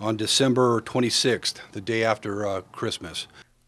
on December 26th, the day after uh, Christmas.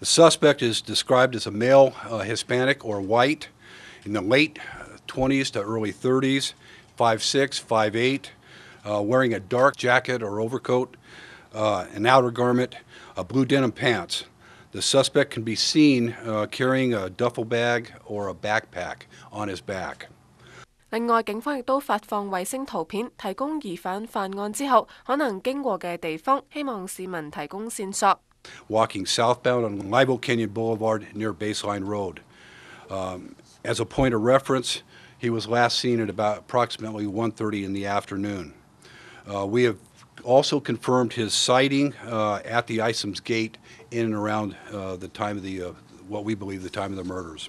The suspect is described as a male uh, Hispanic or white in the late 20s uh, to early 30s, 5'6, 5'8, uh, wearing a dark jacket or overcoat, uh, an outer garment, a uh, blue denim pants. The suspect can be seen uh, carrying a duffel bag or a backpack on his back walking southbound on Libo Canyon Boulevard near Baseline Road. Um, as a point of reference, he was last seen at about approximately 1.30 in the afternoon. Uh, we have also confirmed his sighting uh, at the Isom's Gate in and around uh, the time of the, uh, what we believe the time of the murders.